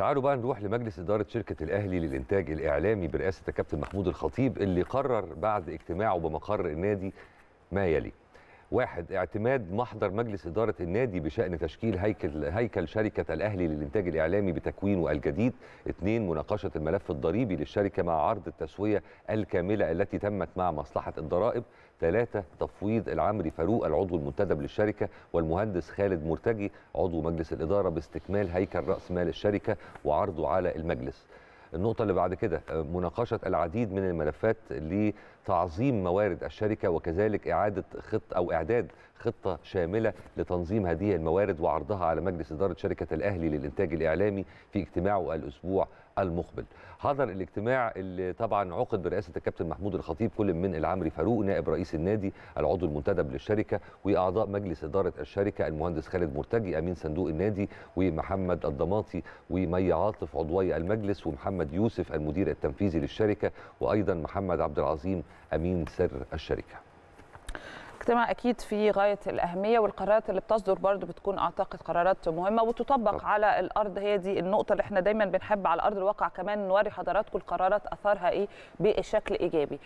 تعالوا بقى نروح لمجلس إدارة شركة الأهلي للإنتاج الإعلامي برئاسة الكابتن محمود الخطيب اللي قرر بعد اجتماعه بمقر النادي ما يلي واحد اعتماد محضر مجلس إدارة النادي بشأن تشكيل هيكل, هيكل شركة الأهلي للإنتاج الإعلامي بتكوينه الجديد اثنين مناقشة الملف الضريبي للشركة مع عرض التسوية الكاملة التي تمت مع مصلحة الضرائب ثلاثة تفويض العمري فاروق العضو المنتدب للشركة والمهندس خالد مرتجي عضو مجلس الإدارة باستكمال هيكل رأس مال الشركة وعرضه على المجلس النقطة اللي بعد كده آه، مناقشة العديد من الملفات لتعظيم موارد الشركة وكذلك إعادة خط أو إعداد خطة شاملة لتنظيم هذه الموارد وعرضها على مجلس إدارة شركة الأهلي للإنتاج الإعلامي في اجتماعه الأسبوع المقبل حضر الاجتماع اللي طبعا عقد برئاسه الكابتن محمود الخطيب كل من العمري فاروق نائب رئيس النادي العضو المنتدب للشركه واعضاء مجلس اداره الشركه المهندس خالد مرتجي امين صندوق النادي ومحمد الضماطي ومي عاطف عضوي المجلس ومحمد يوسف المدير التنفيذي للشركه وايضا محمد عبد العظيم امين سر الشركه الاجتماع اكيد في غايه الاهميه والقرارات اللي بتصدر برضو بتكون اعتقد قرارات مهمه وتطبق على الارض هي دي النقطه اللي احنا دايما بنحب على ارض الواقع كمان نوري حضراتكم القرارات اثارها ايه بشكل ايجابي